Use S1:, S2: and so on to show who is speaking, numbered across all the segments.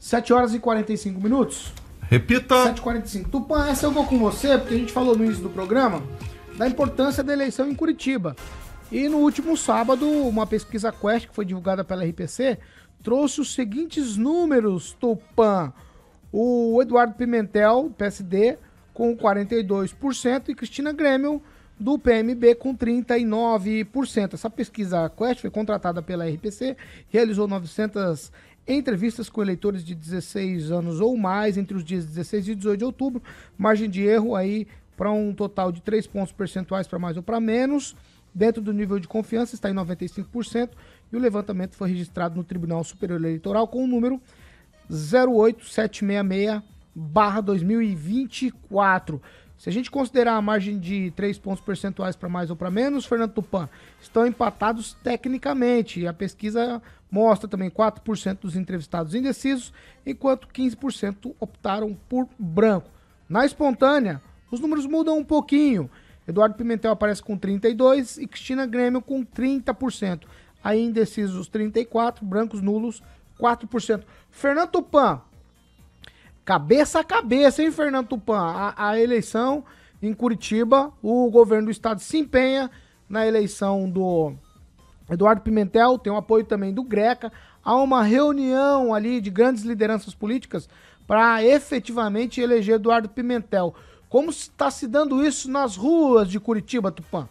S1: 7 horas e 45 minutos. Repita. 7h45. Tupan, essa eu vou com você, porque a gente falou no início do programa da importância da eleição em Curitiba. E no último sábado, uma pesquisa Quest, que foi divulgada pela RPC, trouxe os seguintes números, Tupan. O Eduardo Pimentel, PSD, com 42%, e Cristina Grêmio, do PMB com 39%. Essa pesquisa Quest foi contratada pela RPC, realizou 900 entrevistas com eleitores de 16 anos ou mais entre os dias 16 e 18 de outubro, margem de erro aí para um total de 3 pontos percentuais para mais ou para menos. Dentro do nível de confiança está em 95% e o levantamento foi registrado no Tribunal Superior Eleitoral com o número 08766/2024. Se a gente considerar a margem de 3 pontos percentuais para mais ou para menos, Fernando Tupan, estão empatados tecnicamente. A pesquisa mostra também 4% dos entrevistados indecisos, enquanto 15% optaram por branco. Na espontânea, os números mudam um pouquinho. Eduardo Pimentel aparece com 32% e Cristina Grêmio com 30%. Aí indecisos 34%, brancos nulos 4%. Fernando Tupan, cabeça a cabeça, hein, Fernando Tupan? A, a, eleição em Curitiba, o governo do estado se empenha na eleição do Eduardo Pimentel, tem o apoio também do Greca. Há uma reunião ali de grandes lideranças políticas para efetivamente eleger Eduardo Pimentel. Como está se dando isso nas ruas de Curitiba, Tupan?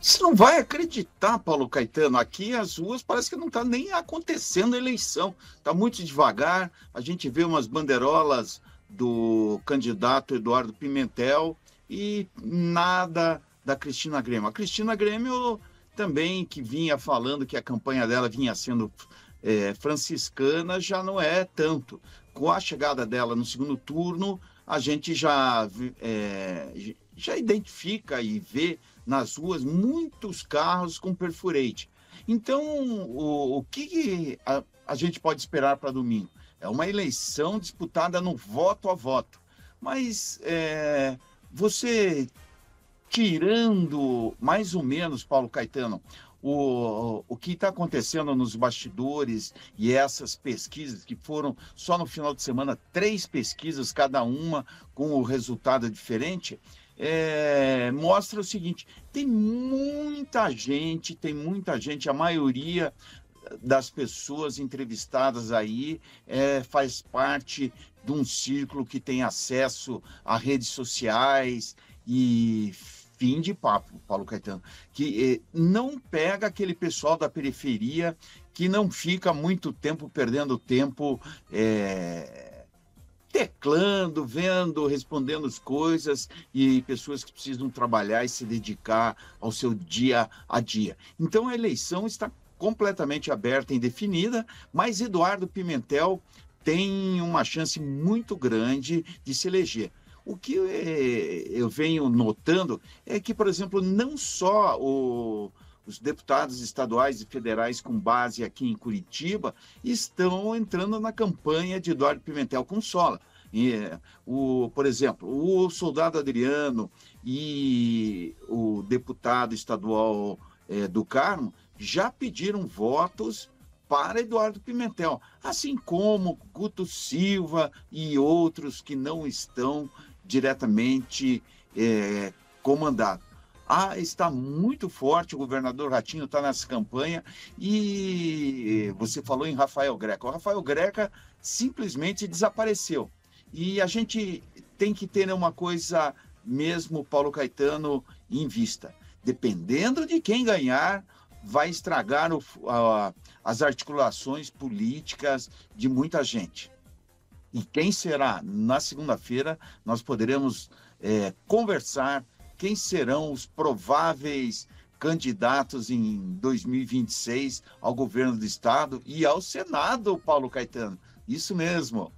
S1: Você não vai
S2: acreditar, Paulo Caetano. Aqui as ruas parece que não está nem acontecendo a eleição. Está muito devagar. A gente vê umas banderolas do candidato Eduardo Pimentel e nada da Cristina Grêmio. A Cristina Grêmio também, que vinha falando que a campanha dela vinha sendo é, franciscana, já não é tanto. Com a chegada dela no segundo turno, a gente já é, já identifica e vê nas ruas muitos carros com perfurete. Então, o, o que a, a gente pode esperar para domingo? É uma eleição disputada no voto a voto. Mas é, você tirando mais ou menos, Paulo Caetano, o, o que está acontecendo nos bastidores e essas pesquisas que foram só no final de semana, três pesquisas, cada uma com o um resultado diferente, é, mostra o seguinte: tem muita gente, tem muita gente, a maioria das pessoas entrevistadas aí é, faz parte de um círculo que tem acesso a redes sociais e fim de papo, Paulo Caetano, que é, não pega aquele pessoal da periferia que não fica muito tempo perdendo tempo é, teclando, vendo, respondendo as coisas e pessoas que precisam trabalhar e se dedicar ao seu dia a dia. Então a eleição está completamente aberta e indefinida, mas Eduardo Pimentel tem uma chance muito grande de se eleger. O que eh, eu venho notando é que, por exemplo, não só o, os deputados estaduais e federais com base aqui em Curitiba estão entrando na campanha de Eduardo Pimentel com E, o, por exemplo, o soldado Adriano e o deputado estadual é, do Carmo já pediram votos para Eduardo Pimentel, assim como Guto Silva e outros que não estão diretamente é, comandados. Ah, está muito forte, o governador Ratinho está nessa campanha. E você falou em Rafael Greca. O Rafael Greca simplesmente desapareceu. E a gente tem que ter uma coisa mesmo, Paulo Caetano, em vista. Dependendo de quem ganhar, vai estragar o, a, as articulações políticas de muita gente. E quem será? Na segunda-feira nós poderemos é, conversar quem serão os prováveis candidatos em 2026 ao governo do estado e ao Senado, Paulo Caetano. Isso mesmo.